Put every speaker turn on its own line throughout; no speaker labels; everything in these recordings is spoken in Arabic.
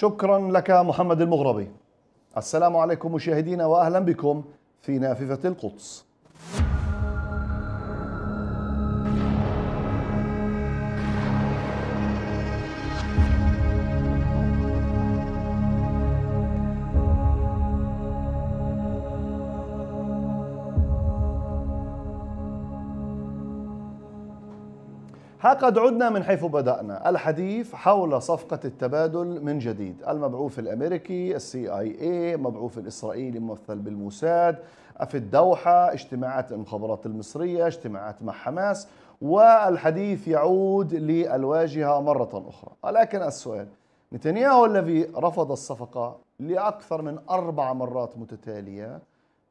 شكرا لك محمد المغربي السلام عليكم مشاهدينا واهلا بكم في نافذه القدس ها قد عدنا من حيث بدأنا الحديث حول صفقة التبادل من جديد المبعوث الأمريكي السي آي اي مبعوث الإسرائيلي ممثل بالموساد في الدوحة اجتماعات المخابرات المصرية اجتماعات مع حماس والحديث يعود للواجهة مرة أخرى ولكن السؤال نتنياهو الذي رفض الصفقة لأكثر من أربع مرات متتالية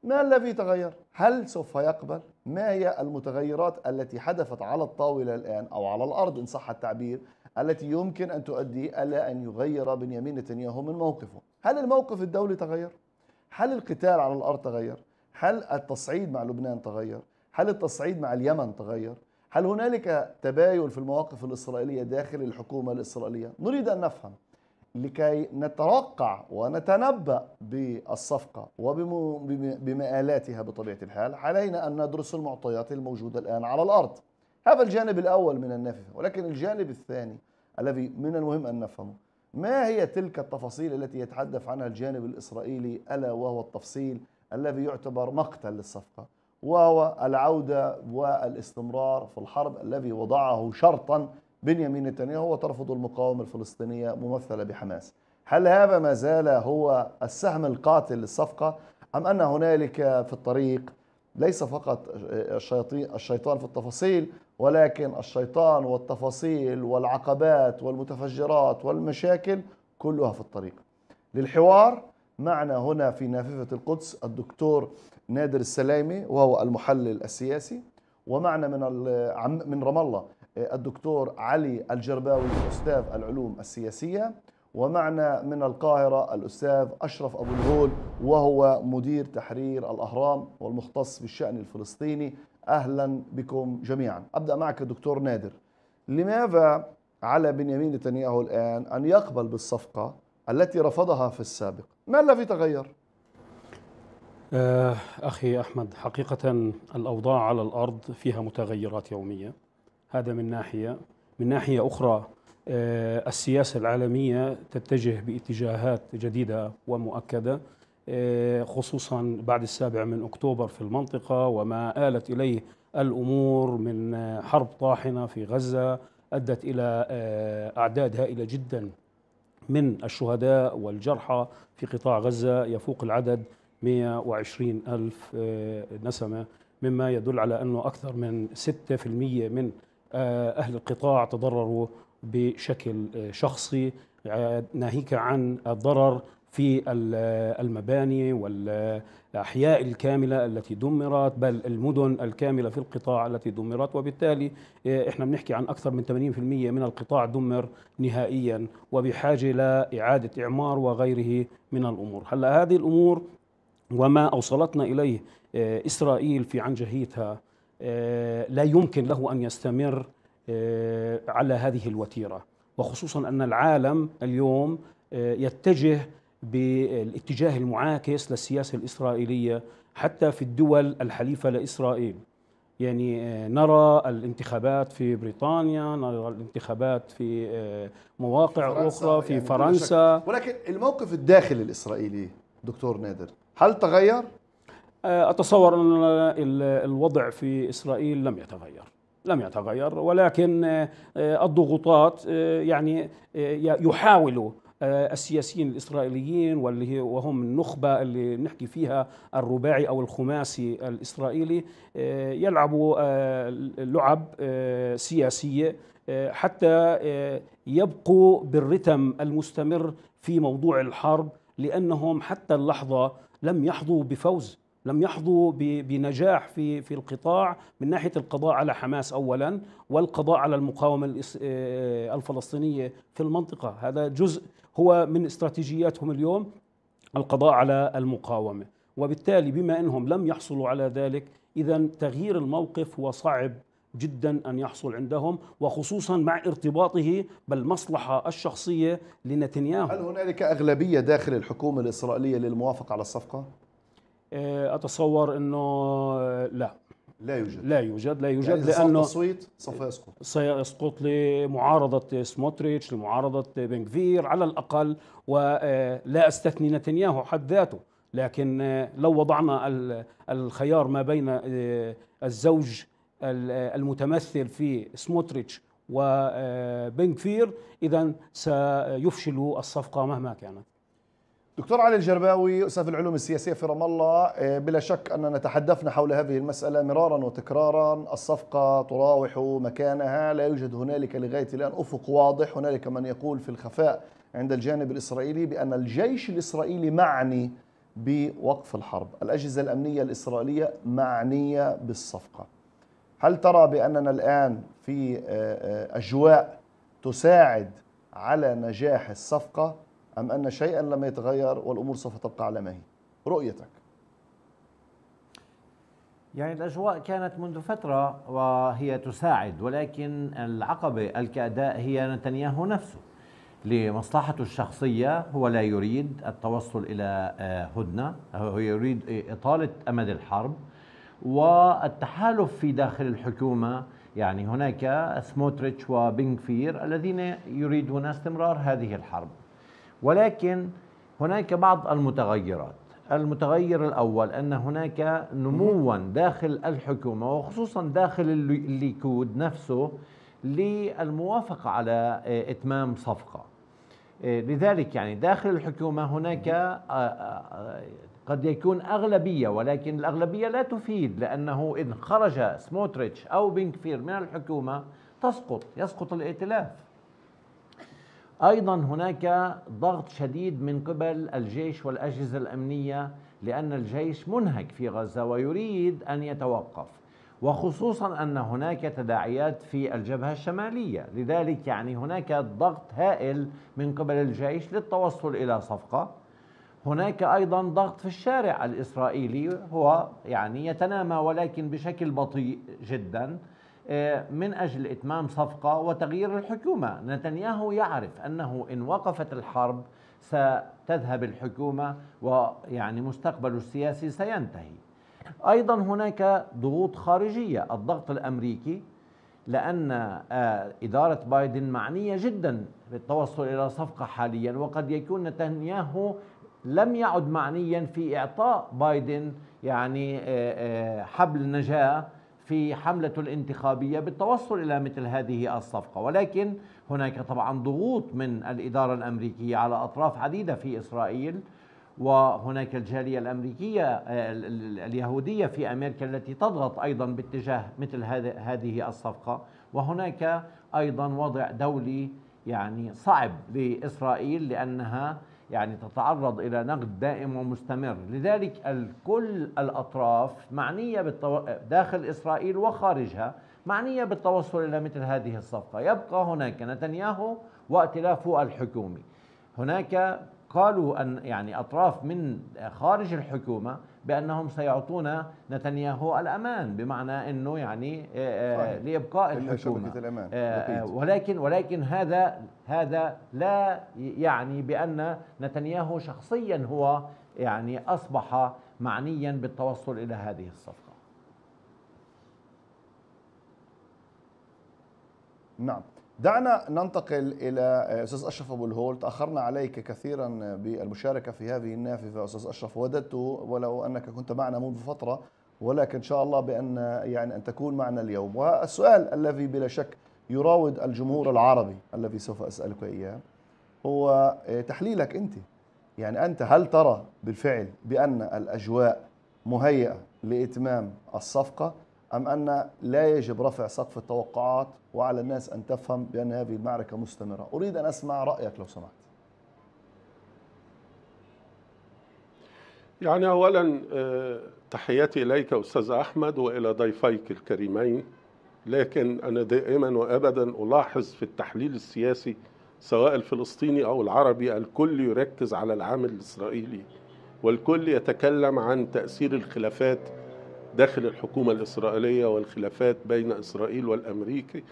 ما الذي تغير؟ هل سوف يقبل؟ ما هي المتغيرات التي حدثت على الطاولة الآن أو على الأرض إن صح التعبير التي يمكن أن تؤدي إلى أن يغير بنيامين نتنياهو من موقفه هل الموقف الدولي تغير؟ هل القتال على الأرض تغير؟ هل التصعيد مع لبنان تغير؟ هل التصعيد مع اليمن تغير؟ هل هنالك تباين في المواقف الإسرائيلية داخل الحكومة الإسرائيلية؟ نريد أن نفهم لكي نتوقع ونتنبأ بالصفقة وبمآلاتها بطبيعة الحال علينا أن ندرس المعطيات الموجودة الآن على الأرض هذا الجانب الأول من النافذة ولكن الجانب الثاني الذي من المهم أن نفهمه ما هي تلك التفاصيل التي يتحدث عنها الجانب الإسرائيلي ألا وهو التفصيل الذي يعتبر مقتل للصفقة وهو العودة والاستمرار في الحرب الذي وضعه شرطا بنيامين نتنياهو هو ترفض المقاومة الفلسطينية ممثلة بحماس هل هذا ما زال هو السهم القاتل للصفقة أم أن هنالك في الطريق ليس فقط الشيطان في التفاصيل ولكن الشيطان والتفاصيل والعقبات والمتفجرات والمشاكل كلها في الطريق للحوار معنا هنا في نافذة القدس الدكتور نادر السلايمي وهو المحلل السياسي ومعنا من من رام الله الدكتور علي الجرباوي أستاذ العلوم السياسية ومعنا من القاهرة الأستاذ أشرف أبو الهول وهو مدير تحرير الأهرام والمختص بالشأن الفلسطيني أهلا بكم جميعا أبدأ معك دكتور نادر لماذا على بنيامين نتنياهو الآن أن يقبل بالصفقة التي رفضها في السابق ما الذي تغير؟
آه، أخي أحمد حقيقة الأوضاع على الأرض فيها متغيرات يومية هذا من ناحية من ناحية أخرى آه، السياسة العالمية تتجه باتجاهات جديدة ومؤكدة آه، خصوصا بعد السابع من أكتوبر في المنطقة وما آلت إليه الأمور من حرب طاحنة في غزة أدت إلى آه، أعداد هائلة جدا من الشهداء والجرحى في قطاع غزة يفوق العدد 120 ألف نسمة مما يدل على أنه أكثر من 6% من آه، أهل القطاع تضرروا بشكل آه، شخصي آه، ناهيك عن الضرر في المباني والأحياء الكاملة التي دمرت بل المدن الكاملة في القطاع التي دمرت وبالتالي إحنا بنحكي عن أكثر من 80% من القطاع دمر نهائيا وبحاجة لإعادة إعمار وغيره من الأمور هلأ هذه الأمور وما أوصلتنا إليه إسرائيل في عنجهيتها آه، لا يمكن له ان يستمر آه، على هذه الوتيره وخصوصا ان العالم اليوم آه، يتجه بالاتجاه المعاكس للسياسه الاسرائيليه حتى في الدول الحليفه لاسرائيل يعني نرى الانتخابات في بريطانيا نرى الانتخابات في مواقع فرنسا أخرى في يعني فرنسا
ولكن الموقف الداخلي الإسرائيلي دكتور نادر
هل تغير؟ آه، أتصور أن الوضع في إسرائيل لم يتغير لم يتغير ولكن آه، آه، الضغوطات يعني يحاول السياسيين الاسرائيليين واللي وهم النخبه اللي نحكي فيها الرباعي او الخماسي الاسرائيلي يلعبوا لعب سياسيه حتى يبقوا بالرتم المستمر في موضوع الحرب لانهم حتى اللحظه لم يحظوا بفوز لم يحظوا بنجاح في في القطاع من ناحيه القضاء على حماس اولا والقضاء على المقاومه آه، الفلسطينيه في المنطقه، هذا جزء هو من استراتيجياتهم اليوم القضاء على المقاومه، وبالتالي بما انهم لم يحصلوا على ذلك اذا تغيير الموقف هو صعب جدا ان يحصل عندهم وخصوصا مع ارتباطه
بالمصلحه الشخصيه لنتنياهو هل هنالك اغلبيه داخل الحكومه الاسرائيليه للموافقه على الصفقه؟
آه، اتصور انه آه، لا لا يوجد لا يوجد لا يوجد يعني لانه التصويت سوف يسقط سيسقط لمعارضه سموتريتش لمعارضه بنكفير على الاقل ولا آه، استثني نتنياهو حد ذاته لكن لو وضعنا الخيار ما بين الزوج المتمثل في سموتريتش وبنكفير اذا سيفشل الصفقه مهما كانت
دكتور علي الجرباوي استاذ العلوم السياسيه في رام الله آه، بلا شك اننا تحدثنا حول هذه المساله مرارا وتكرارا الصفقه تراوح مكانها لا يوجد هنالك لغايه الان افق واضح هنالك من يقول في الخفاء عند الجانب الاسرائيلي بان الجيش الاسرائيلي معني بوقف الحرب الاجهزه الامنيه الاسرائيليه معنيه بالصفقه هل ترى باننا الان في آه، آه، اجواء تساعد على نجاح الصفقه أم أن شيئا لم يتغير والأمور سوف تبقى على ما هي رؤيتك
يعني الأجواء كانت منذ فترة وهي تساعد ولكن العقبة الكأداء هي نتنياهو نفسه لمصلحته الشخصية هو لا يريد التوصل إلى آه، هدنة هو يريد إطالة أمد الحرب والتحالف في داخل الحكومة يعني هناك سموتريتش وبنكفير الذين يريدون استمرار هذه الحرب ولكن هناك بعض المتغيرات المتغير الأول أن هناك نموا داخل الحكومة وخصوصا داخل الليكود نفسه للموافقة على آه، إتمام صفقة آه، لذلك يعني داخل الحكومة هناك آه، قد يكون أغلبية ولكن الأغلبية لا تفيد لأنه إن خرج سموتريتش أو بنكفير من الحكومة تسقط يسقط الائتلاف ايضا هناك ضغط شديد من قبل الجيش والاجهزه الامنيه لان الجيش منهك في غزه ويريد ان يتوقف وخصوصا ان هناك تداعيات في الجبهه الشماليه، لذلك يعني هناك ضغط هائل من قبل الجيش للتوصل الى صفقه. هناك ايضا ضغط في الشارع الاسرائيلي هو يعني يتنامى ولكن بشكل بطيء جدا، من اجل اتمام صفقه وتغيير الحكومه، نتنياهو يعرف انه ان وقفت الحرب ستذهب الحكومه ويعني مستقبله السياسي سينتهي. ايضا هناك ضغوط خارجيه، الضغط الامريكي لان آه، اداره بايدن معنيه جدا بالتوصل الى صفقه حاليا وقد يكون نتنياهو لم يعد معنيا في اعطاء بايدن يعني آه، آه، حبل نجاه في حملة الانتخابية بالتوصل إلى مثل هذه الصفقة ولكن هناك طبعا ضغوط من الإدارة الأمريكية على أطراف عديدة في إسرائيل وهناك الجالية الأمريكية اليهودية في أمريكا التي تضغط أيضا باتجاه مثل هذه الصفقة وهناك أيضا وضع دولي يعني صعب لإسرائيل لأنها يعني تتعرض إلى نقد دائم ومستمر لذلك كل الأطراف معنية بالتو... داخل إسرائيل وخارجها معنية بالتوصل إلى مثل هذه الصفقة يبقى هناك نتنياهو وائتلافه الحكومي هناك قالوا أن يعني أطراف من خارج الحكومة بانهم سيعطون نتنياهو الامان بمعنى انه يعني آه، آه،
لابقاء الحكومه الأمان. آه،
ولكن ولكن هذا هذا لا يعني بان نتنياهو شخصيا هو يعني اصبح معنيا بالتوصل الى هذه الصفقه
نعم دعنا ننتقل الى آه، استاذ اشرف ابو الهول تاخرنا عليك كثيرا بالمشاركه في هذه النافذه استاذ اشرف وددت ولو انك كنت معنا منذ فتره ولكن ان شاء الله بان يعني ان تكون معنا اليوم والسؤال الذي بلا شك يراود الجمهور العربي الذي سوف اسالك اياه هو آه، تحليلك انت يعني انت هل ترى بالفعل بان الاجواء مهيئه لاتمام الصفقه أم أن لا يجب رفع سقف التوقعات وعلى الناس أن تفهم بأن هذه المعركة مستمرة أريد أن أسمع رأيك لو سمحت
يعني أولا آه، تحياتي إليك أستاذ أحمد وإلى ضيفيك الكريمين لكن أنا دائما وأبدا ألاحظ في التحليل السياسي سواء الفلسطيني أو العربي الكل يركز على العامل الإسرائيلي والكل يتكلم عن تأثير الخلافات داخل الحكومة الإسرائيلية والخلافات بين إسرائيل والأمريكي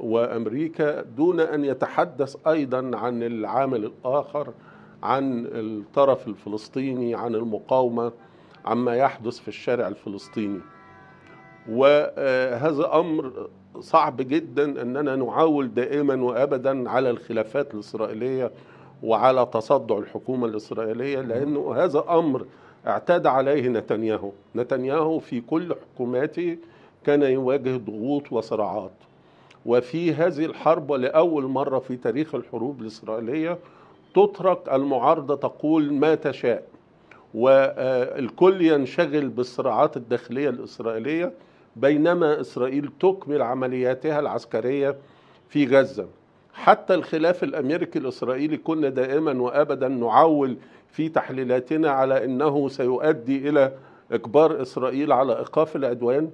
وأمريكا دون أن يتحدث أيضا عن العامل الآخر عن الطرف الفلسطيني عن المقاومة عما يحدث في الشارع الفلسطيني وهذا أمر صعب جدا أننا نعاول دائما وأبدا على الخلافات الإسرائيلية وعلى تصدع الحكومة الإسرائيلية لأنه هذا أمر اعتاد عليه نتنياهو نتنياهو في كل حكوماته كان يواجه ضغوط وصراعات وفي هذه الحرب لأول مرة في تاريخ الحروب الإسرائيلية تترك المعارضة تقول ما تشاء والكل ينشغل بالصراعات الداخلية الإسرائيلية بينما إسرائيل تكمل عملياتها العسكرية في غزة حتى الخلاف الأمريكي الإسرائيلي كنا دائما وأبدا نعول في تحليلاتنا على انه سيؤدي الى اجبار اسرائيل على ايقاف العدوان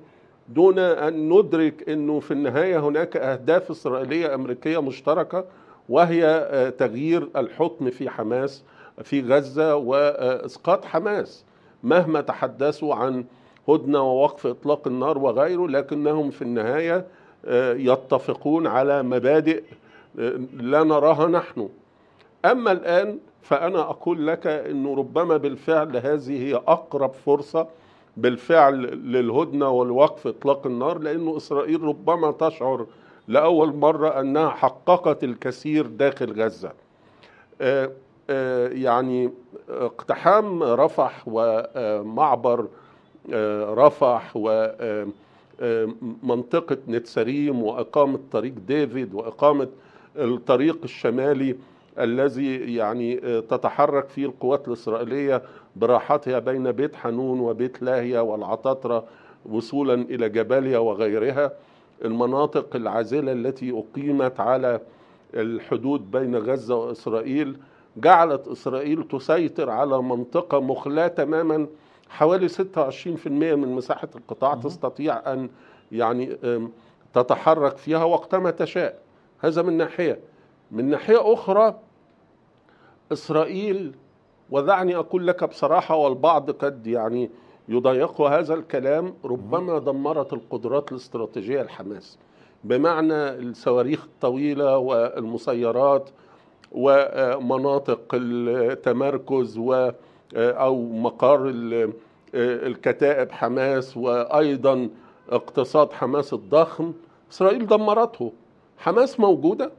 دون ان ندرك انه في النهايه هناك اهداف اسرائيليه امريكيه مشتركه وهي آه، تغيير الحكم في حماس في غزه واسقاط حماس مهما تحدثوا عن هدنه ووقف اطلاق النار وغيره لكنهم في النهايه آه، يتفقون على مبادئ آه، لا نراها نحن اما الان فأنا أقول لك أنه ربما بالفعل هذه هي أقرب فرصة بالفعل للهدنة والوقف إطلاق النار لأنه إسرائيل ربما تشعر لأول مرة أنها حققت الكثير داخل غزة آه، آه، يعني آه، اقتحام رفح ومعبر رفح ومنطقة نتسريم وإقامة طريق ديفيد وإقامة الطريق الشمالي الذي يعني آه، تتحرك فيه القوات الإسرائيلية براحتها بين بيت حنون وبيت لاهية والعطاطرة وصولا إلى جباليا وغيرها المناطق العازلة التي أقيمت على الحدود بين غزة وإسرائيل جعلت إسرائيل تسيطر على منطقة مخلاة تماما حوالي 26% من مساحة القطاع تستطيع أن يعني تتحرك فيها وقتما تشاء هذا من ناحية من ناحية أخرى إسرائيل ودعني أقول لك بصراحة والبعض قد يعني يضيق هذا الكلام ربما دمرت القدرات الاستراتيجية لحماس بمعنى الصواريخ الطويلة والمسيرات ومناطق التمركز و أو مقر الكتائب حماس وأيضا اقتصاد حماس الضخم إسرائيل دمرته حماس موجودة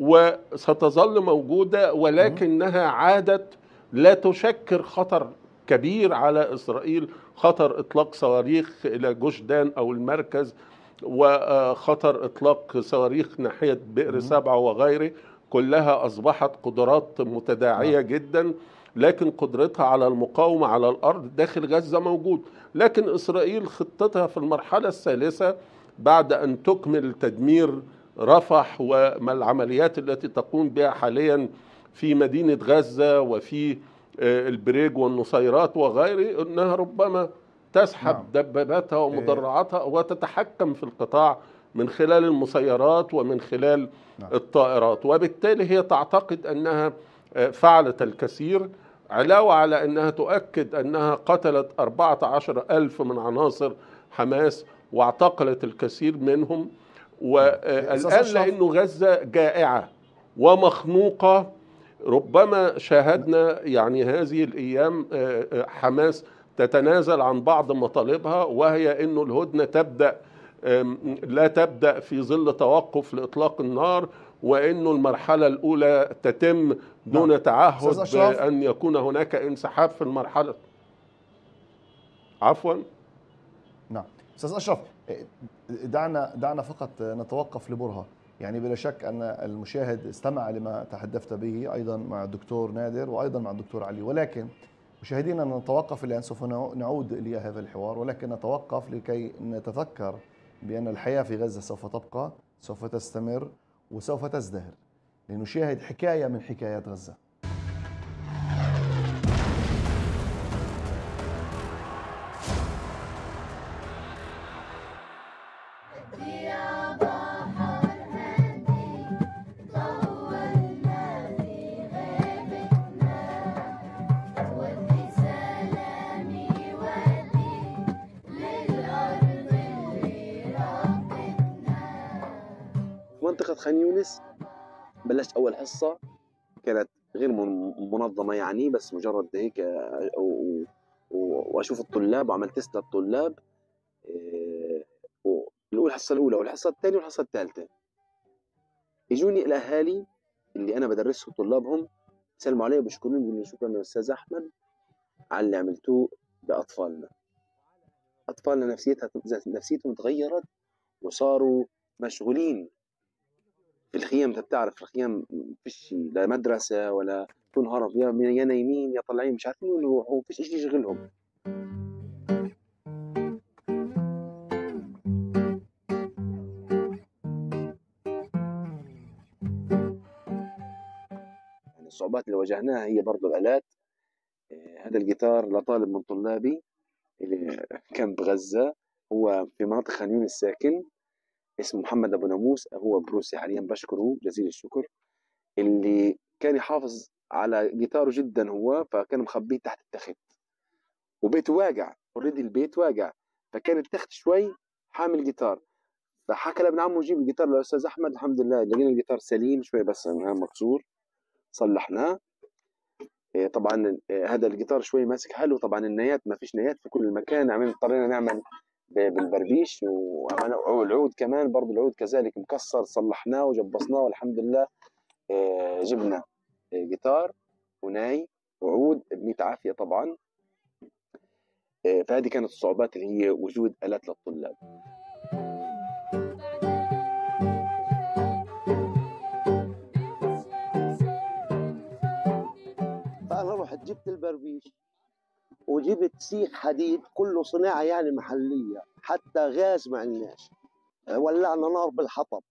وستظل موجودة ولكنها عادت لا تشكل خطر كبير على إسرائيل خطر إطلاق صواريخ إلى جشدان أو المركز وخطر إطلاق صواريخ ناحية بئر سبعة وغيره كلها أصبحت قدرات متداعية نعم. جدا لكن قدرتها على المقاومة على الأرض داخل غزة موجود لكن إسرائيل خطتها في المرحلة الثالثة بعد أن تكمل تدمير رفح وما العمليات التي تقوم بها حاليا في مدينة غزة وفي آه، البريج والنصيرات وغيره أنها ربما تسحب نعم. دباباتها إيه. ومدرعاتها وتتحكم في القطاع من خلال المسيرات ومن خلال نعم. الطائرات وبالتالي هي تعتقد أنها آه، فعلت الكثير علاوة على أنها تؤكد أنها قتلت 14 ألف من عناصر حماس واعتقلت الكثير منهم والآن لأنه غزة جائعة ومخنوقة ربما شاهدنا يعني هذه الأيام آه، آه، حماس تتنازل عن بعض مطالبها وهي أنه الهدنة تبدأ لا تبدأ في ظل توقف لإطلاق النار وأنه المرحلة الأولى تتم دون نعم. تعهد بأن يكون هناك انسحاب في المرحلة
عفوا نعم أستاذ أشرف دعنا دعنا فقط نتوقف لبرهه يعني بلا شك ان المشاهد استمع لما تحدثت به ايضا مع الدكتور نادر وايضا مع الدكتور علي ولكن مشاهدينا نتوقف الان سوف نعود الى هذا الحوار ولكن نتوقف لكي نتذكر بان الحياه في غزه سوف تبقى سوف تستمر وسوف تزدهر لنشاهد حكايه من حكايات غزه
عن يونس بلشت اول حصه كانت غير منظمه يعني بس مجرد هيك آه، واشوف الطلاب وعملت تيست للطلاب آه، الاولى الحصه الاولى والحصه الثانيه والحصه الثالثه يجوني الاهالي اللي انا بدرسهم طلابهم سلموا علي وبشكروني بيقولوا شكرا يا استاذ احمد على اللي عملتوه باطفالنا اطفالنا نفسيتها نفسيتهم تغيرت وصاروا مشغولين في الخيام انت بتعرف الخيام فيش لا مدرسه ولا كل هرب يا يا نايمين يا طالعين مش عارفين وين يروحوا فيش شيء يشغلهم يعني الصعوبات اللي واجهناها هي برضو الالات آه، هذا الجيتار لطالب من طلابي اللي كان بغزه هو في مناطق خان يونس ساكن اسمه محمد ابو ناموس هو بروسي حاليا بشكره جزيل الشكر اللي كان يحافظ على جيتاره جدا هو فكان مخبيه تحت التخت وبيته واقع اوريدي البيت واقع فكان التخت شوي حامل جيتار فحكى لابن عمه جيب الجيتار للاستاذ احمد الحمد لله لقينا الجيتار سليم شوي بس مكسور صلحناه إيه، طبعا إيه، هذا الجيتار شوي ماسك حلو طبعا النيات ما فيش نيات في كل مكان عملنا اضطرينا نعمل بالبربيش والعود كمان برضه العود كذلك مكسر صلحناه وجبصناه والحمد لله آه، جبنا آه، جيتار وناي وعود بمية عافية طبعا آه، فهذه كانت الصعوبات اللي هي وجود آلات للطلاب فأنا رحت جبت البربيش وجبت سيخ حديد كله صناعه يعني محليه حتى غاز ما عندناش ولعنا نار بالحطب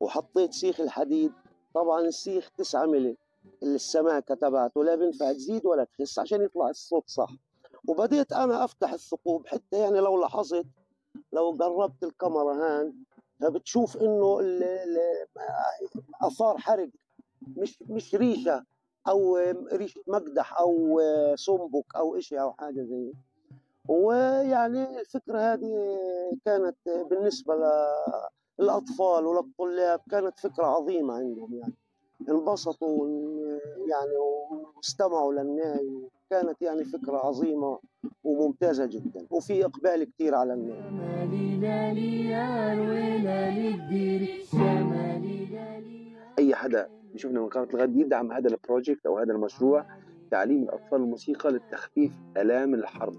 وحطيت سيخ الحديد طبعا السيخ 9 ملي السماكه تبعته لا بينفع تزيد ولا تخس عشان يطلع الصوت صح وبديت انا افتح الثقوب حتى يعني لو لاحظت لو قربت الكاميرا هان فبتشوف انه آه، اثار حرق مش مش ريشه او ريشه مقدح او صنبك او شيء او حاجه زي ويعني الفكره هذه كانت بالنسبه للاطفال وللطلاب كانت فكره عظيمه عندهم يعني انبسطوا يعني واستمعوا للناي كانت يعني فكرة عظيمة وممتازة جدا وفي إقبال كتير على النهي أي حدا شفنا من قناه الغد يدعم هذا البروجكت او هذا المشروع تعليم الاطفال الموسيقى لتخفيف الام الحرب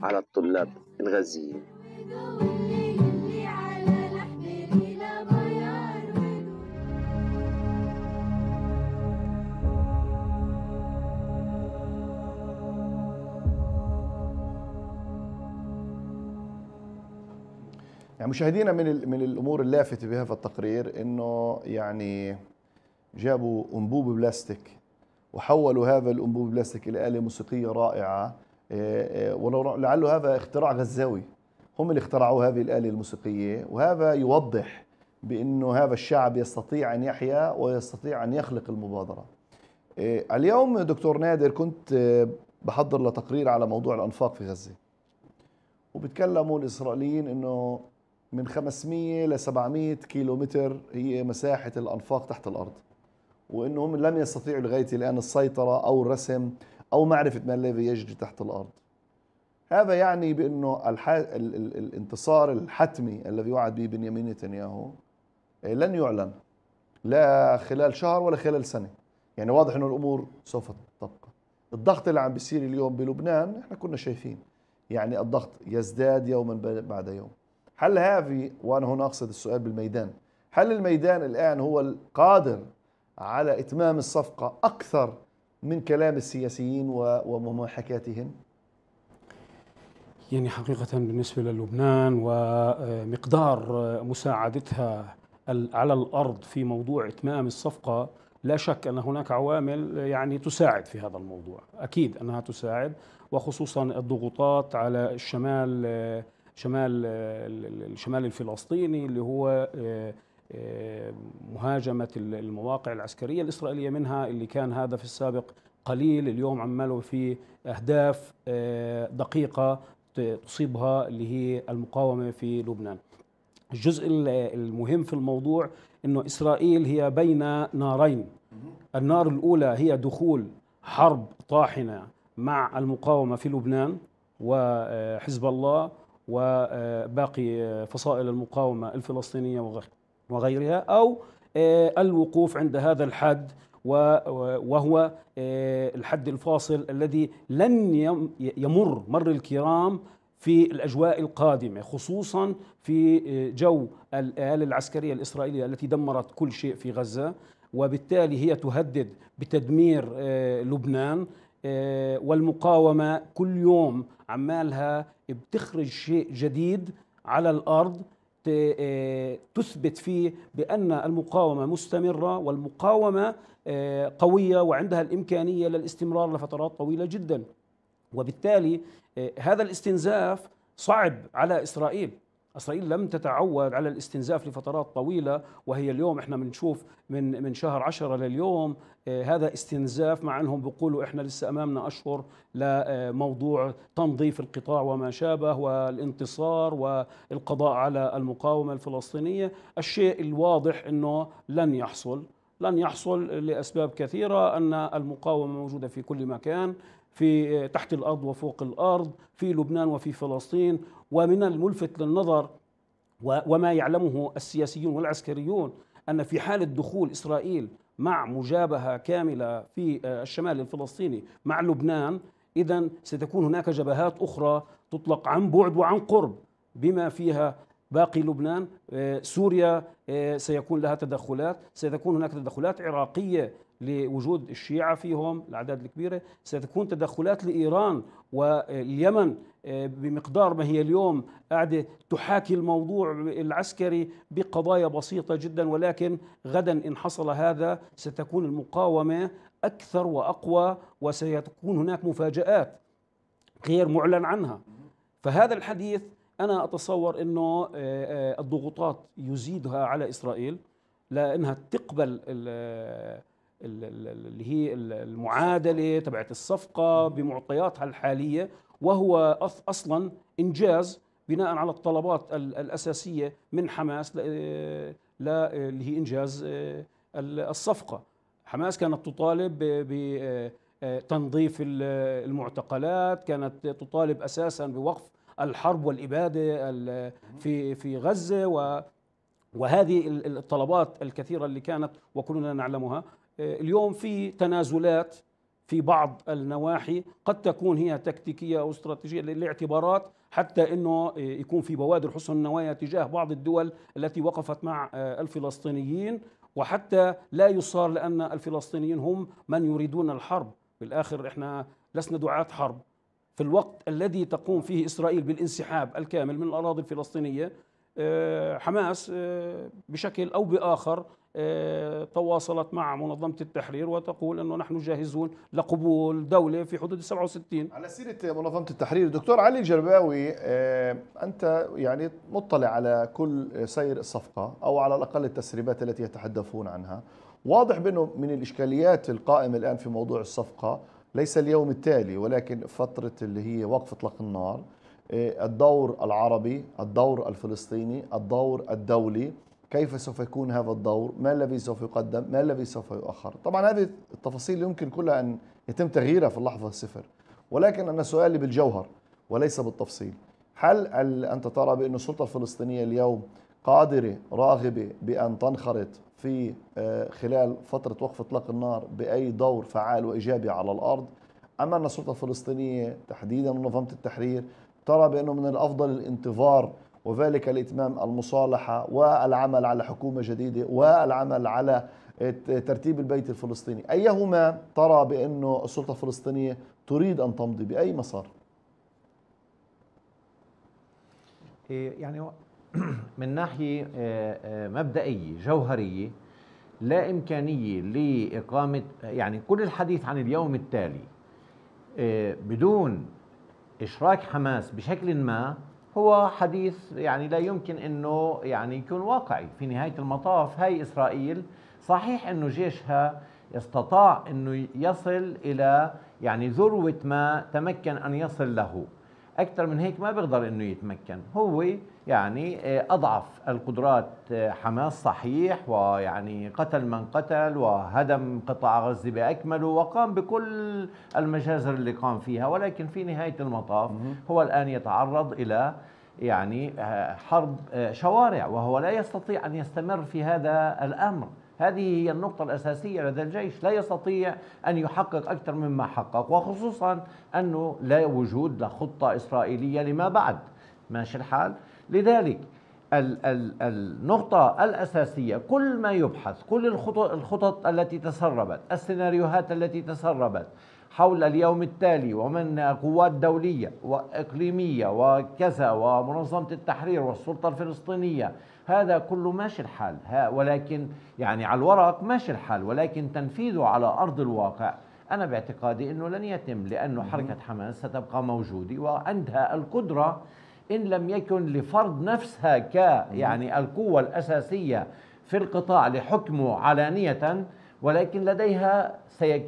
على الطلاب الغزيين.
يعني مشاهدينا من من الامور اللافته بهذا التقرير انه يعني جابوا أنبوب بلاستيك وحولوا هذا الأنبوب البلاستيك إلى آلة موسيقية رائعة آه، آه، ولو لعله هذا اختراع غزاوي هم اللي اخترعوا هذه الآلة الموسيقية وهذا يوضح بأنه هذا الشعب يستطيع أن يحيا ويستطيع أن يخلق المبادرة آه، اليوم دكتور نادر كنت بحضر لتقرير على موضوع الأنفاق في غزة وبتكلموا الإسرائيليين أنه من 500 ل 700 كيلومتر هي مساحة الأنفاق تحت الأرض وانهم لم يستطيعوا لغايه الان السيطره او الرسم او معرفه ما الذي يجري تحت الارض. هذا يعني بانه الح... ال... ال... الانتصار الحتمي الذي وعد به بنيامين نتنياهو إيه، لن يعلن لا خلال شهر ولا خلال سنه. يعني واضح انه الامور سوف تبقى. الضغط اللي عم بيصير اليوم بلبنان احنا كنا شايفين يعني الضغط يزداد يوما بعد يوم. هل هذه وانا هنا اقصد السؤال بالميدان، هل الميدان الان هو القادر على إتمام الصفقة أكثر من كلام السياسيين ومحاكاتهم؟
يعني حقيقة بالنسبة للبنان ومقدار مساعدتها على الأرض في موضوع إتمام الصفقة لا شك أن هناك عوامل يعني تساعد في هذا الموضوع أكيد أنها تساعد وخصوصا الضغوطات على الشمال شمال الشمال الفلسطيني اللي هو آه، آه، مهاجمة المواقع العسكرية الإسرائيلية منها اللي كان هذا في السابق قليل اليوم عماله في أهداف آه، دقيقة تصيبها اللي هي المقاومة في لبنان الجزء المهم في الموضوع أنه إسرائيل هي بين نارين النار الأولى هي دخول حرب طاحنة مع المقاومة في لبنان وحزب الله وباقي فصائل المقاومة الفلسطينية وغيرها وغيرها أو آه، الوقوف عند هذا الحد وهو آه، الحد الفاصل الذي لن يمر مر الكرام في الاجواء القادمه خصوصا في آه، جو الاله العسكريه الاسرائيليه التي دمرت كل شيء في غزه وبالتالي هي تهدد بتدمير لبنان والمقاومه كل يوم عمالها بتخرج شيء جديد على الارض آه، تثبت فيه بأن المقاومة مستمرة والمقاومة آه، قوية وعندها الإمكانية للاستمرار لفترات طويلة جدا وبالتالي آه، هذا الاستنزاف صعب على إسرائيل إسرائيل لم تتعود على الاستنزاف لفترات طويلة وهي اليوم احنا بنشوف من من شهر 10 لليوم آه، هذا استنزاف مع انهم بيقولوا احنا لسه امامنا اشهر لموضوع آه، تنظيف القطاع وما شابه والانتصار والقضاء على المقاومه الفلسطينيه، الشيء الواضح انه لن يحصل لن يحصل لاسباب كثيره ان المقاومه موجوده في كل مكان في آه، تحت الارض وفوق الارض في لبنان وفي فلسطين ومن الملفت للنظر وما يعلمه السياسيون والعسكريون ان في حاله دخول اسرائيل مع مجابهه كامله في آه، الشمال الفلسطيني مع لبنان اذا ستكون هناك جبهات اخرى تطلق عن بعد وعن قرب بما فيها باقي لبنان آه، سوريا سيكون لها تدخلات ستكون هناك تدخلات عراقيه لوجود الشيعة فيهم الأعداد الكبيرة ستكون تدخلات لإيران واليمن آه، بمقدار ما هي اليوم قاعدة تحاكي الموضوع العسكري بقضايا بسيطة جدا ولكن غدا إن حصل هذا ستكون المقاومة أكثر وأقوى وسيكون هناك مفاجآت غير معلن عنها فهذا الحديث أنا أتصور أنه آه، آه، الضغوطات يزيدها على إسرائيل لأنها تقبل اللي هي المعادله تبعت الصفقه بمعطياتها الحاليه وهو اصلا انجاز بناء على الطلبات الاساسيه من حماس لا اللي هي انجاز آه، الصفقه حماس كانت تطالب بتنظيف آه، آه، المعتقلات كانت تطالب اساسا بوقف الحرب والاباده في في غزه وهذه الطلبات الكثيره اللي كانت وكلنا نعلمها آه، اليوم في تنازلات في بعض النواحي قد تكون هي تكتيكية أو استراتيجية للاعتبارات حتى أنه آه، يكون في بوادر حسن النوايا تجاه بعض الدول التي وقفت مع آه، الفلسطينيين وحتى لا يصار لأن الفلسطينيين هم من يريدون الحرب بالآخر إحنا لسنا دعاة حرب في الوقت الذي تقوم فيه إسرائيل بالانسحاب الكامل من الأراضي الفلسطينية حماس بشكل أو بآخر آه، تواصلت مع منظمة التحرير وتقول أنه نحن جاهزون لقبول دولة في حدود 67 على سيرة منظمة
التحرير دكتور علي الجرباوي آه، أنت يعني مطلع على كل سير الصفقة أو على الأقل التسريبات التي يتحدثون عنها واضح بأنه من الإشكاليات القائمة الآن في موضوع الصفقة ليس اليوم التالي ولكن فترة اللي هي وقف إطلاق النار آه، الدور العربي الدور الفلسطيني الدور الدولي كيف سوف يكون هذا الدور ما الذي سوف يقدم ما الذي سوف يؤخر طبعا هذه التفاصيل يمكن كلها أن يتم تغييرها في اللحظة الصفر ولكن أنا سؤالي بالجوهر وليس بالتفصيل هل أنت ترى بأن السلطة الفلسطينية اليوم قادرة راغبة بأن تنخرط في آه، خلال فترة وقف إطلاق النار بأي دور فعال وإيجابي على الأرض أما أن السلطة الفلسطينية تحديدا منظمة التحرير ترى بأنه من الأفضل الانتظار وذلك لإتمام المصالحة والعمل على حكومة جديدة والعمل على ترتيب البيت الفلسطيني أيهما ترى بأنه السلطة الفلسطينية تريد أن تمضي بأي مسار؟
إيه، يعني من ناحية آه، آه، مبدئية جوهرية لا إمكانية لإقامة يعني كل الحديث عن اليوم التالي آه، بدون إشراك حماس بشكل ما هو حديث يعني لا يمكن انه يعني يكون واقعي في نهايه المطاف هاي اسرائيل صحيح انه جيشها استطاع انه يصل الى يعني ذروه ما تمكن ان يصل له اكثر من هيك ما بيقدر انه يتمكن هو يعني آه، أضعف القدرات آه، حماس صحيح ويعني قتل من قتل وهدم قطاع غزة بأكمله وقام بكل المجازر اللي قام فيها ولكن في نهاية المطاف هو الآن يتعرض إلى يعني آه، حرب شوارع وهو لا يستطيع أن يستمر في هذا الأمر هذه هي النقطة الأساسية لدى الجيش لا يستطيع أن يحقق أكثر مما حقق وخصوصا أنه لا وجود لخطة إسرائيلية لما بعد ماشي الحال لذلك ال ال النقطة الأساسية كل ما يبحث كل الخطط, الخطط التي تسربت السيناريوهات التي تسربت حول اليوم التالي ومن قوات دولية وإقليمية وكذا ومنظمة التحرير والسلطة الفلسطينية هذا كله ماشي الحال ولكن يعني على الورق ماشي الحال ولكن تنفيذه على أرض الواقع أنا باعتقادي أنه لن يتم لأنه حركة حماس ستبقى موجودة وعندها القدرة إن لم يكن لفرض نفسها ك يعني القوة الأساسية في القطاع لحكمه علانية ولكن لديها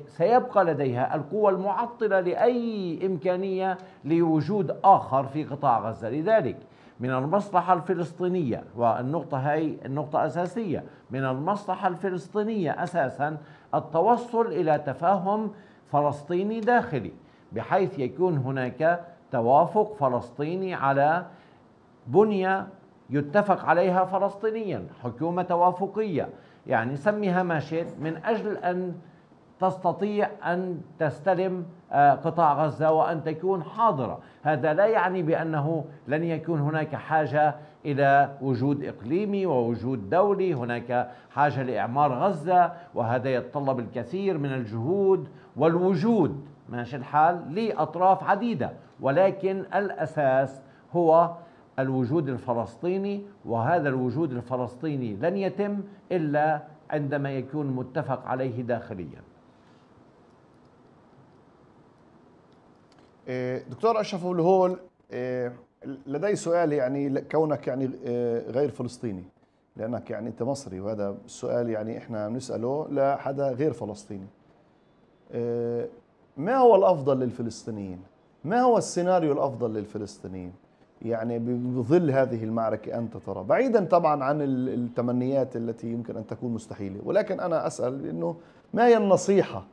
سيبقى لديها القوة المعطلة لأي إمكانية لوجود آخر في قطاع غزة لذلك من المصلحة الفلسطينية والنقطة هي النقطة أساسية من المصلحة الفلسطينية أساسا التوصل إلى تفاهم فلسطيني داخلي بحيث يكون هناك توافق فلسطيني على بنية يتفق عليها فلسطينيا حكومة توافقية يعني سميها ما شئت من أجل أن تستطيع أن تستلم آه، قطاع غزة وأن تكون حاضرة هذا لا يعني بأنه لن يكون هناك حاجة إلى وجود إقليمي ووجود دولي هناك حاجة لإعمار غزة وهذا يتطلب الكثير من الجهود والوجود ماشي الحال لأطراف عديدة ولكن الأساس هو الوجود الفلسطيني وهذا الوجود الفلسطيني لن يتم إلا عندما يكون متفق عليه داخليا
إيه، دكتور أشرف الهول إيه، لدي سؤال يعني كونك يعني إيه، غير فلسطيني لأنك يعني أنت مصري وهذا السؤال يعني إحنا بنسأله لحدا غير فلسطيني ما هو الأفضل للفلسطينيين ما هو السيناريو الافضل للفلسطينيين؟ يعني بظل هذه المعركة أنت ترى بعيدا طبعا عن التمنيات التي يمكن أن تكون مستحيلة ولكن أنا أسأل أنه ما هي النصيحة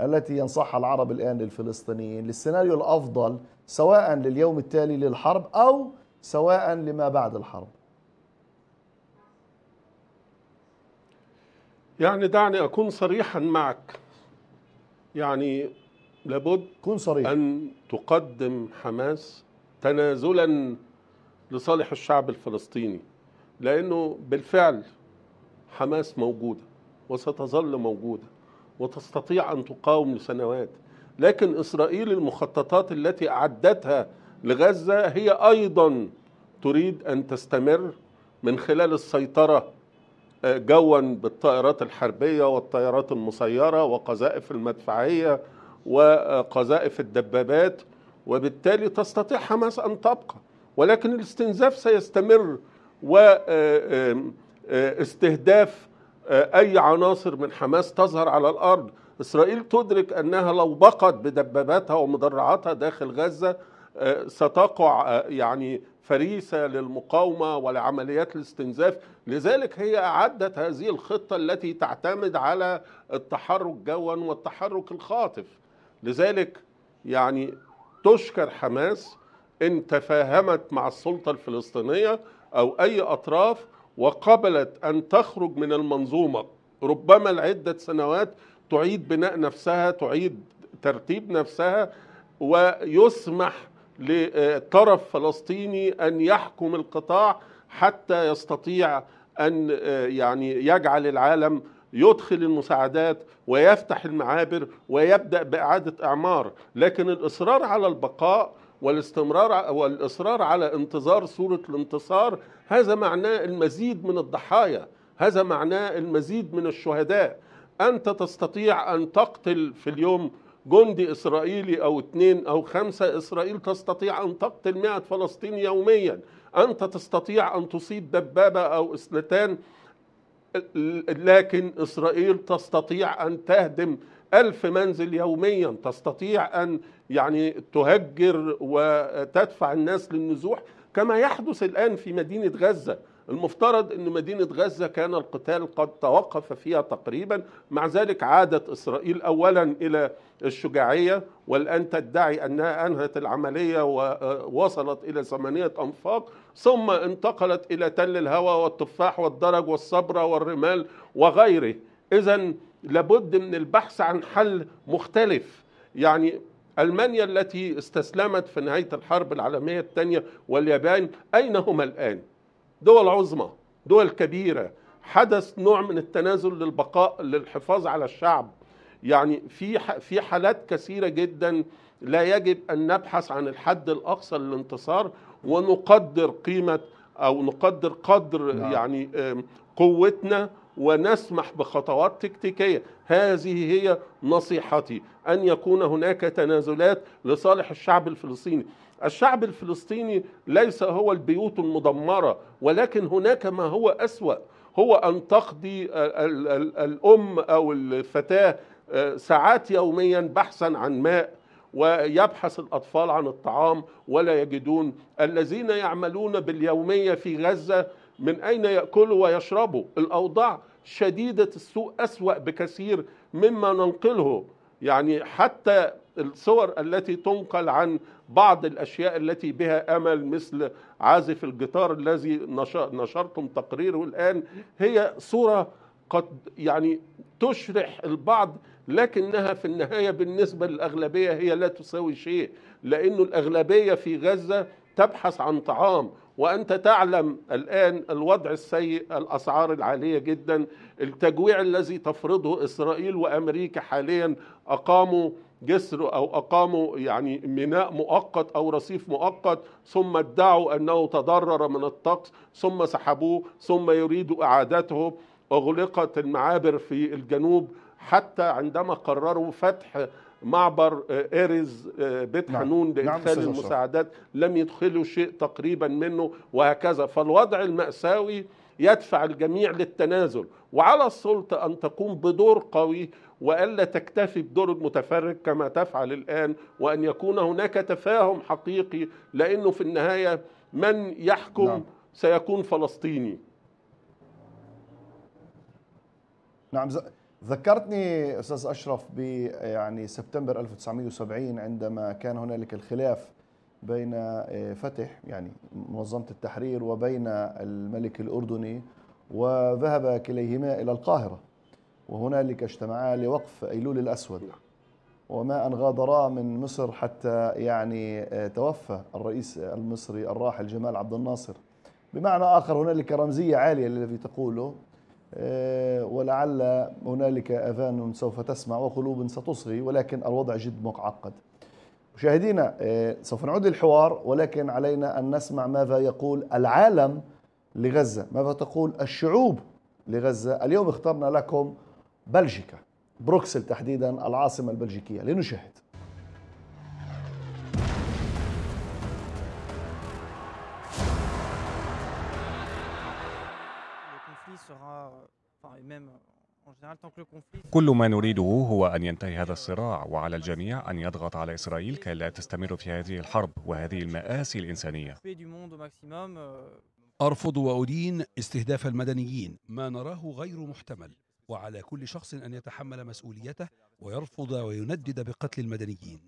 التي ينصحها العرب الآن للفلسطينيين للسيناريو الأفضل سواء لليوم التالي للحرب أو سواء لما بعد الحرب
يعني دعني أكون صريحا معك يعني لابد كن صريح أن تقدم حماس تنازلا لصالح الشعب الفلسطيني لأنه بالفعل حماس موجودة وستظل موجودة وتستطيع أن تقاوم لسنوات لكن إسرائيل المخططات التي أعدتها لغزة هي أيضا تريد أن تستمر من خلال السيطرة آه، جوا بالطائرات الحربية والطائرات المسيرة وقذائف المدفعية وقذائف الدبابات وبالتالي تستطيع حماس أن تبقى ولكن الاستنزاف سيستمر واستهداف آه، آه، آه، أي عناصر من حماس تظهر على الأرض إسرائيل تدرك أنها لو بقت بدباباتها ومدرعاتها داخل غزة ستقع يعني فريسة للمقاومة ولعمليات الاستنزاف لذلك هي أعدت هذه الخطة التي تعتمد على التحرك جوا والتحرك الخاطف لذلك يعني تشكر حماس ان تفاهمت مع السلطه الفلسطينيه او اي اطراف وقبلت ان تخرج من المنظومه ربما لعده سنوات تعيد بناء نفسها تعيد ترتيب نفسها ويسمح لطرف فلسطيني ان يحكم القطاع حتى يستطيع ان آه، يعني يجعل العالم يدخل المساعدات ويفتح المعابر ويبدا باعاده اعمار لكن الاصرار على البقاء والاستمرار والاصرار على انتظار صوره الانتصار هذا معناه المزيد من الضحايا هذا معناه المزيد من الشهداء انت تستطيع ان تقتل في اليوم جندي إسرائيلي أو اثنين أو خمسة إسرائيل تستطيع أن تقتل مئة فلسطيني يوميا أنت تستطيع أن تصيب دبابة أو اثنتان لكن إسرائيل تستطيع أن تهدم ألف منزل يوميا تستطيع أن يعني تهجر وتدفع الناس للنزوح كما يحدث الآن في مدينة غزة المفترض أن مدينة غزة كان القتال قد توقف فيها تقريبا مع ذلك عادت إسرائيل أولا إلى الشجاعية والآن تدعي أنها أنهت العملية ووصلت آه، إلى ثمانية أنفاق ثم انتقلت إلى تل الهوى والتفاح والدرج والصبرة والرمال وغيره إذا لابد من البحث عن حل مختلف يعني ألمانيا التي استسلمت في نهاية الحرب العالمية الثانية واليابان أين هما الآن؟ دول عظمى دول كبيرة حدث نوع من التنازل للبقاء للحفاظ على الشعب يعني في في حالات كثيرة جدا لا يجب أن نبحث عن الحد الأقصى للانتصار ونقدر قيمة أو نقدر قدر نعم. يعني قوتنا ونسمح بخطوات تكتيكية هذه هي نصيحتي أن يكون هناك تنازلات لصالح الشعب الفلسطيني الشعب الفلسطيني ليس هو البيوت المدمرة ولكن هناك ما هو أسوأ هو أن تقضي الأم أو الفتاة آه، ساعات يوميا بحثا عن ماء ويبحث الأطفال عن الطعام ولا يجدون الذين يعملون باليومية في غزة من أين يأكلوا ويشربوا الأوضاع شديدة السوء أسوأ بكثير مما ننقله يعني حتى الصور التي تنقل عن بعض الأشياء التي بها أمل مثل عازف الجيتار الذي نشرتم تقريره الآن هي صورة قد يعني تشرح البعض لكنها في النهاية بالنسبة للأغلبية هي لا تساوي شيء لأن الأغلبية في غزة تبحث عن طعام وأنت تعلم الآن الوضع السيء الأسعار العالية جدا التجويع الذي تفرضه إسرائيل وأمريكا حاليا أقاموا جسر أو أقاموا يعني ميناء مؤقت أو رصيف مؤقت ثم ادعوا أنه تضرر من الطقس ثم سحبوه ثم يريدوا إعادته أغلقت المعابر في الجنوب حتى عندما قرروا فتح معبر آه، ايريز آه، بيت نعم. حنون نعم، لإدخال نعم المساعدات لم يدخلوا شيء تقريبا منه وهكذا فالوضع المأساوي يدفع الجميع للتنازل وعلى السلطة أن تقوم بدور قوي والا تكتفي بدور المتفرج كما تفعل الان وان يكون هناك تفاهم حقيقي لانه في النهايه من يحكم نعم. سيكون فلسطيني
نعم ذكرتني استاذ اشرف ب يعني سبتمبر 1970 عندما كان هنالك الخلاف بين آه، فتح يعني منظمه التحرير وبين الملك الاردني وذهب كليهما الى القاهره وهنالك اجتمعا لوقف أيلول الأسود نعم. وما أن غادرا من مصر حتى يعني آه، توفى الرئيس المصري الراحل جمال عبد الناصر بمعنى آخر هنالك رمزية عالية للذي تقوله آه، ولعل هنالك أذان سوف تسمع وقلوب ستصغي ولكن الوضع جد معقد مشاهدينا آه، سوف نعود للحوار ولكن علينا أن نسمع ماذا يقول العالم لغزة ماذا تقول الشعوب لغزة اليوم اخترنا لكم بلجيكا بروكسل تحديدا العاصمة البلجيكية لنشاهد
كل ما نريده هو أن ينتهي هذا الصراع وعلى الجميع أن يضغط على إسرائيل كي لا تستمر في هذه الحرب وهذه المآسي الإنسانية euh, أرفض وأدين استهداف المدنيين ما نراه غير محتمل وعلى كل شخص أن يتحمل مسؤوليته ويرفض ويندد بقتل المدنيين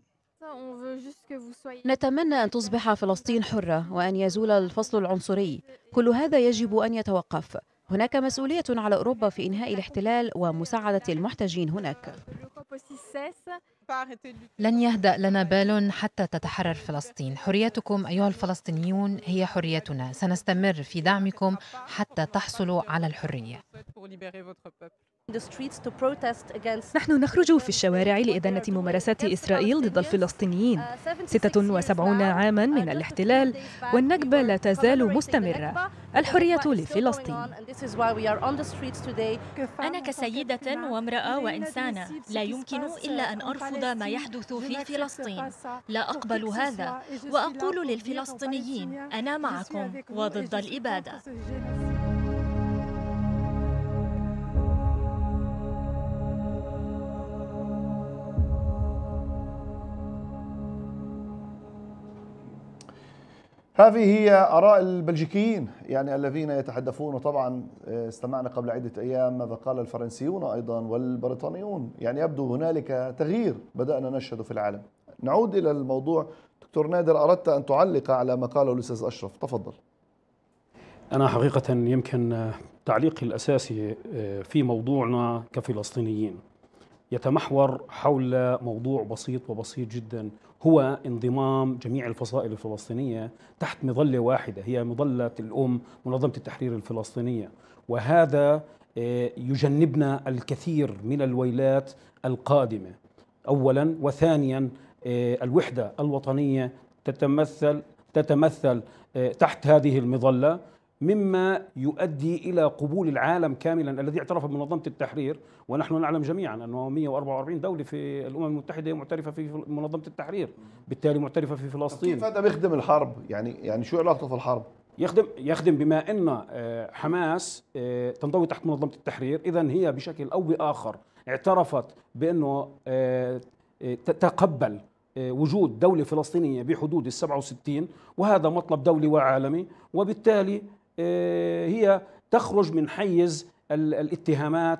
نتمنى أن تصبح فلسطين حرة وأن يزول الفصل العنصري كل هذا يجب أن يتوقف هناك مسؤولية على أوروبا في إنهاء الاحتلال ومساعدة المحتاجين هناك لن يهدأ لنا بال حتى تتحرر فلسطين حريتكم أيها الفلسطينيون هي حريتنا سنستمر في دعمكم حتى تحصلوا على الحرية نحن نخرج في الشوارع لإدانة ممارسات إسرائيل ضد الفلسطينيين 76 uh, عاما من الاحتلال والنكبة لا تزال مستمرة الحرية لفلسطين أنا كسيدة وامرأة وإنسانة لا يمكن إلا أن uh, أرفض ما يحدث في فلسطين لا أقبل هذا وأقول للفلسطينيين أنا معكم وضد الإبادة
هذه هي آراء البلجيكيين يعني الذين يتحدثون وطبعا آه، استمعنا قبل عدة أيام ماذا قال الفرنسيون أيضا والبريطانيون يعني يبدو هنالك تغيير بدأنا نشهد في العالم نعود إلى الموضوع دكتور نادر أردت أن تعلق على ما قاله الأستاذ أشرف تفضل
أنا حقيقة يمكن تعليقي الأساسي آه، في موضوعنا كفلسطينيين يتمحور حول موضوع بسيط وبسيط جدا هو انضمام جميع الفصائل الفلسطينيه تحت مظله واحده هي مظله الام منظمه التحرير الفلسطينيه وهذا آه، يجنبنا الكثير من الويلات القادمه اولا وثانيا آه، الوحده الوطنيه تتمثل تتمثل آه، تحت هذه المظله مما يؤدي الى قبول العالم كاملا الذي اعترف بمنظمه التحرير ونحن نعلم جميعا انه 144 دوله في الامم المتحده معترفه في منظمه التحرير بالتالي معترفه في فلسطين كيف هذا بيخدم
الحرب يعني يعني شو علاقته في الحرب
يخدم يخدم بما ان آه، حماس آه، تنضوي تحت منظمه التحرير اذا هي بشكل او باخر اعترفت بانه آه، تتقبل وجود دولة فلسطينية بحدود السبعة وستين وهذا مطلب دولي وعالمي وبالتالي آه، هي تخرج من حيز الاتهامات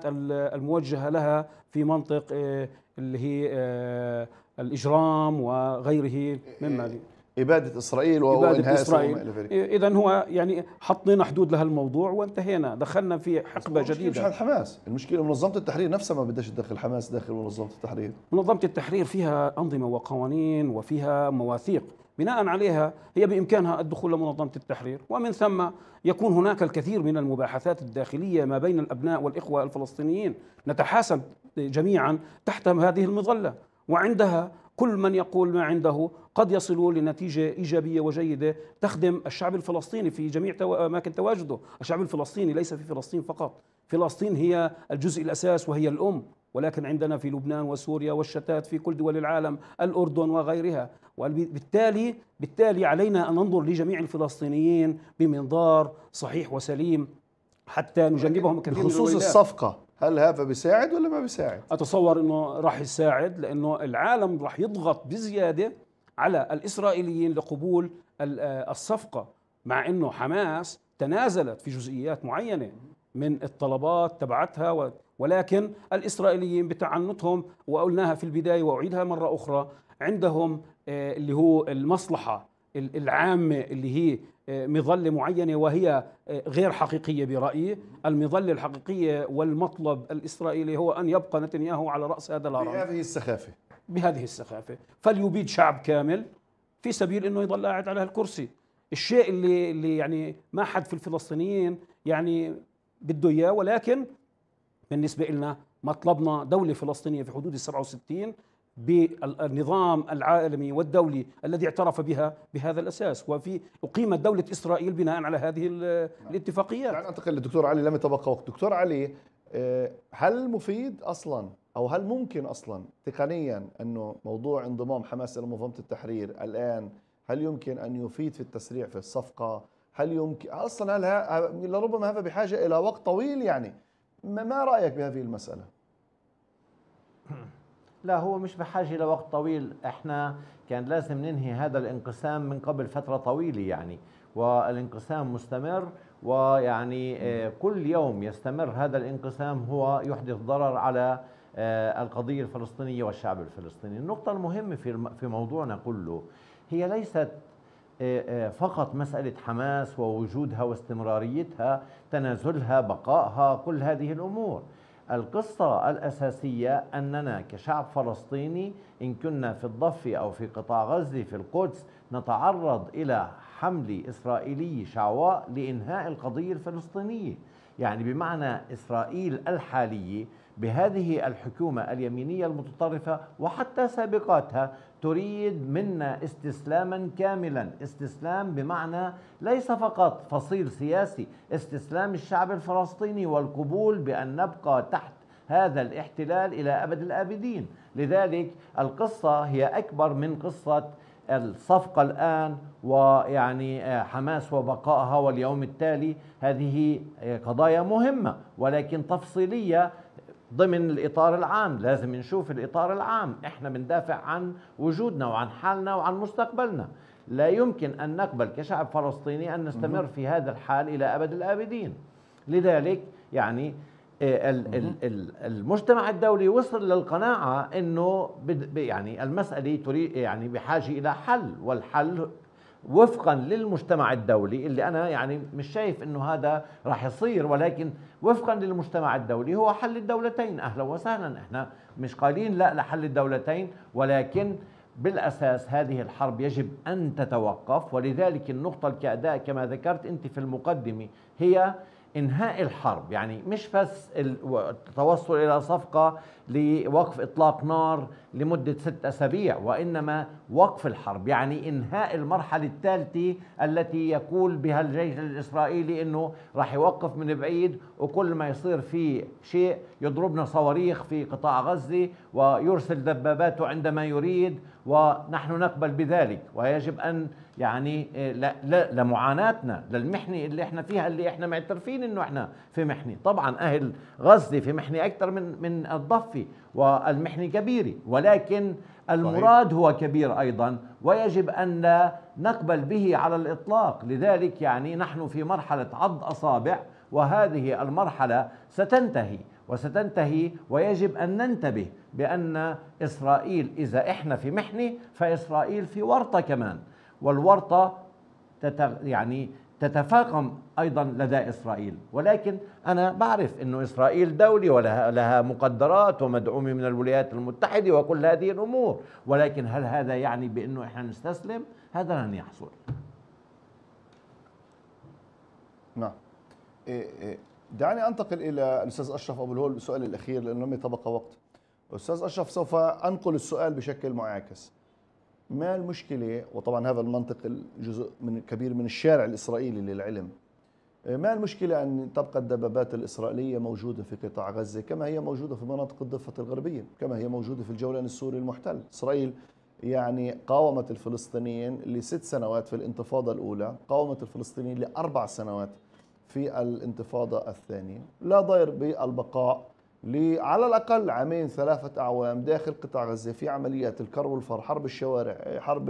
الموجهه لها في منطق آه، اللي هي آه، الاجرام وغيره مما
إبادة إسرائيل وإنهاء إسرائيل
إذا هو يعني حطينا حدود لها الموضوع وانتهينا
دخلنا في حقبة المشكلة جديدة مش على حماس المشكلة منظمة التحرير نفسها ما بدهاش تدخل حماس داخل منظمة التحرير
منظمة التحرير فيها أنظمة وقوانين وفيها مواثيق بناء عليها هي بامكانها الدخول لمنظمه التحرير ومن ثم يكون هناك الكثير من المباحثات الداخليه ما بين الابناء والاخوه الفلسطينيين نتحاسب جميعا تحت هذه المظله وعندها كل من يقول ما عنده قد يصلوا لنتيجة إيجابية وجيدة تخدم الشعب الفلسطيني في جميع أماكن تواجده الشعب الفلسطيني ليس في فلسطين فقط فلسطين هي الجزء الأساس وهي الأم ولكن عندنا في لبنان وسوريا والشتات في كل دول العالم الأردن وغيرها وبالتالي بالتالي علينا أن ننظر لجميع الفلسطينيين بمنظار صحيح وسليم حتى نجنبهم كثير بخصوص الصفقة
هل هذا بيساعد ولا ما بيساعد؟
أتصور أنه راح يساعد لأنه العالم راح يضغط بزيادة على الإسرائيليين لقبول آه، الصفقة مع أنه حماس تنازلت في جزئيات معينة من الطلبات تبعتها ولكن الإسرائيليين بتعنتهم وقلناها في البداية وأعيدها مرة أخرى عندهم آه، اللي هو المصلحه العامه اللي هي آه، مظله معينه وهي آه، غير حقيقيه برايي، المظله الحقيقيه والمطلب الاسرائيلي هو ان يبقى نتنياهو على راس هذا الهرم بهذه السخافه بهذه السخافه، فليبيد شعب كامل في سبيل انه يضل قاعد على هالكرسي، الشيء اللي اللي يعني ما حد في الفلسطينيين يعني بده اياه ولكن بالنسبه لنا مطلبنا دوله فلسطينيه في حدود ال 67 بالنظام العالمي والدولي الذي اعترف بها بهذا
الاساس وفي اقيمت دوله اسرائيل بناء على هذه نعم. الاتفاقيات. دعني انتقل للدكتور علي لم يتبقى وقت، دكتور علي آه، هل مفيد اصلا او هل ممكن اصلا تقنيا انه موضوع انضمام حماس الى منظمه التحرير الان هل يمكن ان يفيد في التسريع في الصفقه؟ هل يمكن اصلا هل لربما هذا بحاجه الى وقت طويل يعني ما رايك بهذه المساله؟
لا هو مش بحاجة لوقت طويل احنا كان لازم ننهي هذا الانقسام من قبل فترة طويلة يعني والانقسام مستمر ويعني آه، كل يوم يستمر هذا الانقسام هو يحدث ضرر على آه، القضية الفلسطينية والشعب الفلسطيني النقطة المهمة في موضوعنا كله هي ليست آه، فقط مسألة حماس ووجودها واستمراريتها تنازلها بقائها كل هذه الأمور القصة الأساسية أننا كشعب فلسطيني إن كنا في الضفة أو في قطاع غزة في القدس نتعرض إلى حملة إسرائيلية شعواء لإنهاء القضية الفلسطينية يعني بمعنى إسرائيل الحالية بهذه الحكومة اليمينية المتطرفة وحتى سابقاتها تريد منا استسلاما كاملا استسلام بمعنى ليس فقط فصيل سياسي استسلام الشعب الفلسطيني والقبول بأن نبقى تحت هذا الاحتلال إلى أبد الآبدين لذلك القصة هي أكبر من قصة الصفقة الآن ويعني آه، حماس وبقائها واليوم التالي هذه آه، قضايا مهمة ولكن تفصيلية ضمن الاطار العام لازم نشوف الاطار العام احنا بندافع عن وجودنا وعن حالنا وعن مستقبلنا لا يمكن ان نقبل كشعب فلسطيني ان نستمر في هذا الحال الى ابد الابدين لذلك يعني آه، المجتمع الدولي وصل للقناعه انه يعني المساله يعني بحاجه الى حل والحل وفقا للمجتمع الدولي اللي انا يعني مش شايف انه هذا راح يصير ولكن وفقا للمجتمع الدولي هو حل الدولتين اهلا وسهلا احنا مش قائلين لا لحل الدولتين ولكن بالاساس هذه الحرب يجب ان تتوقف ولذلك النقطه الكاداء كما ذكرت انت في المقدمه هي انهاء الحرب يعني مش بس التوصل الى صفقه لوقف إطلاق نار لمدة ست أسابيع وإنما وقف الحرب يعني إنهاء المرحلة الثالثة التي يقول بها الجيش الإسرائيلي أنه راح يوقف من بعيد وكل ما يصير في شيء يضربنا صواريخ في قطاع غزة ويرسل دباباته عندما يريد ونحن نقبل بذلك ويجب أن يعني آه، لمعاناتنا للمحنة اللي احنا فيها اللي احنا معترفين انه احنا في محنة طبعا اهل غزة في محنة اكثر من من الضفة الصفي والمحن كبير ولكن المراد صحيح. هو كبير أيضا ويجب أن لا نقبل به على الإطلاق لذلك يعني نحن في مرحلة عض أصابع وهذه المرحلة ستنتهي وستنتهي ويجب أن ننتبه بأن إسرائيل إذا إحنا في محنة فإسرائيل في ورطة كمان والورطة يعني تتفاقم ايضا لدى اسرائيل ولكن انا بعرف انه اسرائيل دوله ولها مقدرات ومدعومه من الولايات المتحده وكل هذه الامور ولكن هل هذا يعني بانه احنا نستسلم هذا لن يحصل
نعم إيه، إيه. دعني انتقل الى الاستاذ اشرف ابو الهول بالسؤال الاخير لانه لم يتبقى وقت استاذ اشرف سوف انقل السؤال بشكل معاكس ما المشكلة وطبعا هذا المنطق جزء من كبير من الشارع الإسرائيلي للعلم آه، ما المشكلة أن تبقى الدبابات الإسرائيلية موجودة في قطاع غزة كما هي موجودة في مناطق الضفة الغربية كما هي موجودة في الجولان السوري المحتل إسرائيل يعني قاومت الفلسطينيين لست سنوات في الانتفاضة الأولى قاومت الفلسطينيين لأربع سنوات في الانتفاضة الثانية لا ضير بالبقاء لعلى الاقل عامين ثلاثه اعوام داخل قطاع غزه في عمليات الكر والفر حرب الشوارع حرب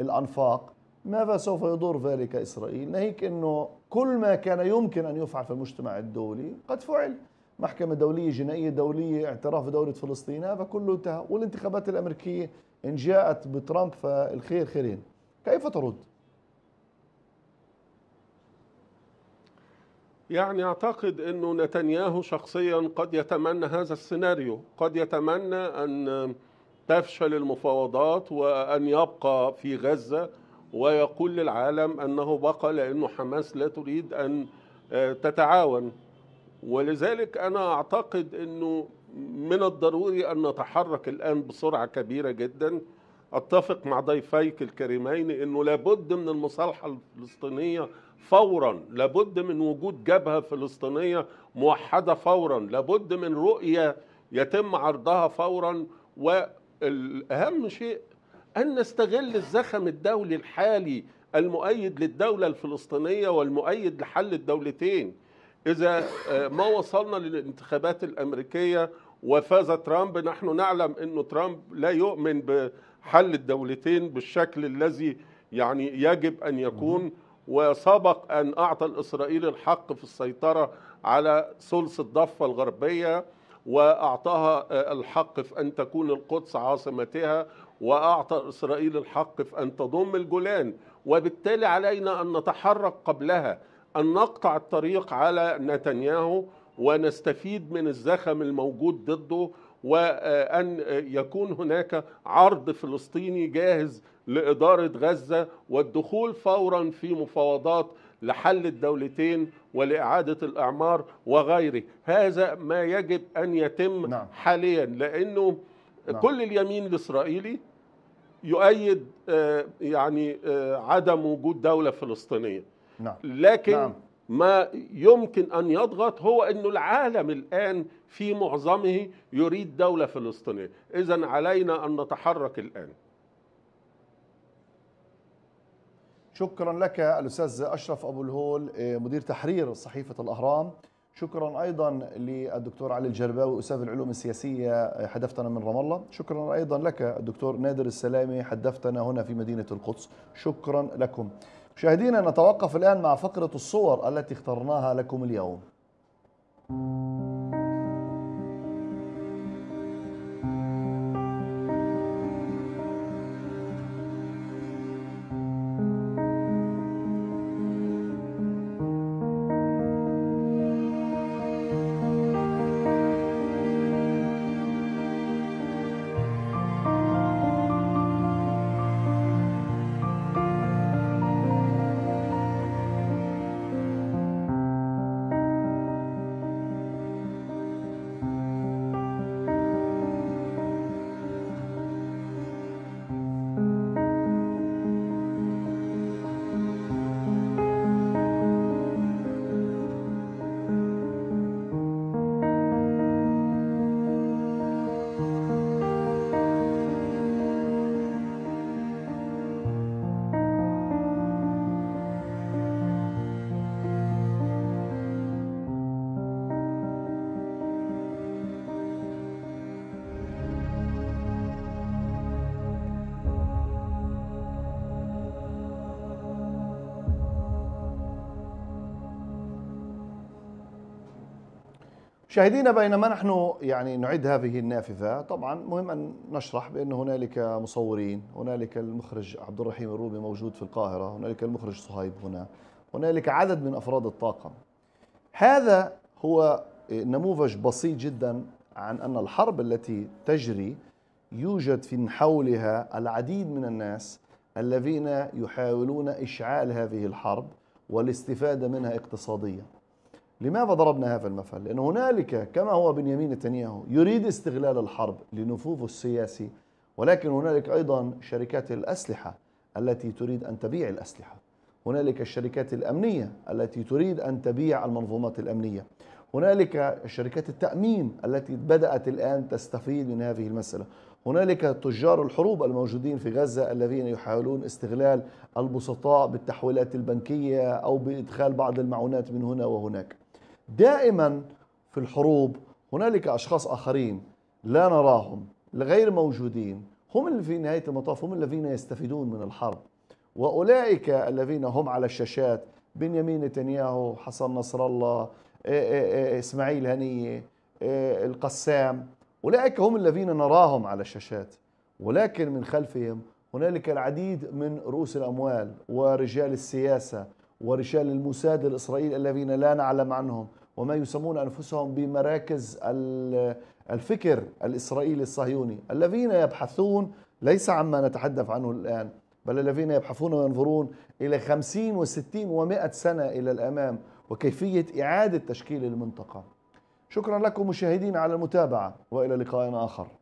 الانفاق ماذا سوف يضر ذلك اسرائيل ناهيك انه كل ما كان يمكن ان يفعل في المجتمع الدولي قد فعل محكمة دولية جنائية دولية اعتراف بدولة فلسطين هذا كله انتهى والانتخابات الأمريكية إن جاءت بترامب فالخير خيرين كيف ترد؟
يعني اعتقد انه نتنياهو شخصيا قد يتمنى هذا السيناريو قد يتمنى ان تفشل المفاوضات وان يبقى في غزه ويقول للعالم انه بقى لانه حماس لا تريد ان آه، تتعاون ولذلك انا اعتقد انه من الضروري ان نتحرك الان بسرعه كبيره جدا اتفق مع ضيفيك الكريمين انه لابد من المصالحه الفلسطينيه فورا لابد من وجود جبهة فلسطينية موحدة فورا لابد من رؤية يتم عرضها فورا والأهم شيء أن نستغل الزخم الدولي الحالي المؤيد للدولة الفلسطينية والمؤيد لحل الدولتين إذا آه، ما وصلنا للانتخابات الأمريكية وفاز ترامب نحن نعلم أنه ترامب لا يؤمن بحل الدولتين بالشكل الذي يعني يجب أن يكون وسبق أن أعطى الإسرائيل الحق في السيطرة على ثلث الضفة الغربية وأعطاها آه، الحق في أن تكون القدس عاصمتها وأعطى إسرائيل الحق في أن تضم الجولان وبالتالي علينا أن نتحرك قبلها أن نقطع الطريق على نتنياهو ونستفيد من الزخم الموجود ضده وأن آه، آه، يكون هناك عرض فلسطيني جاهز لإدارة غزة والدخول فورا في مفاوضات لحل الدولتين ولإعادة الإعمار وغيره هذا ما يجب أن يتم نعم. حاليا لأنه نعم. كل اليمين الإسرائيلي يؤيد آه، يعني آه، عدم وجود دولة فلسطينية نعم. لكن نعم. ما يمكن أن يضغط هو أن العالم الآن في معظمه يريد دولة فلسطينية إذا علينا أن نتحرك الآن
شكرا لك الأستاذ أشرف أبو الهول آه، مدير تحرير صحيفة الأهرام شكرا أيضا للدكتور علي الجرباوي أستاذ العلوم السياسية آه، حدفتنا من رام الله شكرا أيضا لك الدكتور نادر السلامي حدفتنا هنا في مدينة القدس شكرا لكم مشاهدينا نتوقف الآن مع فقرة الصور التي اخترناها لكم اليوم مشاهدينا بينما نحن يعني نعد هذه النافذة طبعا مهم أن نشرح بأن هنالك مصورين هنالك المخرج عبد الرحيم الروبي موجود في القاهرة هنالك المخرج صهيب هنا هنالك عدد من أفراد الطاقم هذا هو نموذج بسيط جدا عن أن الحرب التي تجري يوجد في حولها العديد من الناس الذين يحاولون إشعال هذه الحرب والاستفادة منها اقتصادياً لماذا ضربنا هذا المثل؟ لأن هنالك كما هو بنيامين نتنياهو يريد استغلال الحرب لنفوذه السياسي ولكن هنالك أيضا شركات الأسلحة التي تريد أن تبيع الأسلحة هنالك الشركات الأمنية التي تريد أن تبيع المنظومات الأمنية هنالك شركات التأمين التي بدأت الآن تستفيد من هذه المسألة هنالك تجار الحروب الموجودين في غزة الذين يحاولون استغلال البسطاء بالتحويلات البنكية أو بإدخال بعض المعونات من هنا وهناك دائما في الحروب هنالك أشخاص آخرين لا نراهم غير موجودين هم اللي في نهاية المطاف هم الذين يستفيدون من الحرب وأولئك الذين هم على الشاشات بنيامين نتنياهو حسن نصر الله إسماعيل هنية القسام أولئك هم الذين نراهم على الشاشات ولكن من خلفهم هنالك العديد من رؤوس الأموال ورجال السياسة ورجال الموساد الإسرائيلي الذين لا نعلم عنهم وما يسمون أنفسهم بمراكز الفكر الإسرائيلي الصهيوني الذين يبحثون ليس عما نتحدث عنه الآن بل الذين يبحثون وينظرون إلى خمسين وستين ومائة سنة إلى الأمام وكيفية إعادة تشكيل المنطقة شكرا لكم مشاهدين على المتابعة وإلى لقاء آخر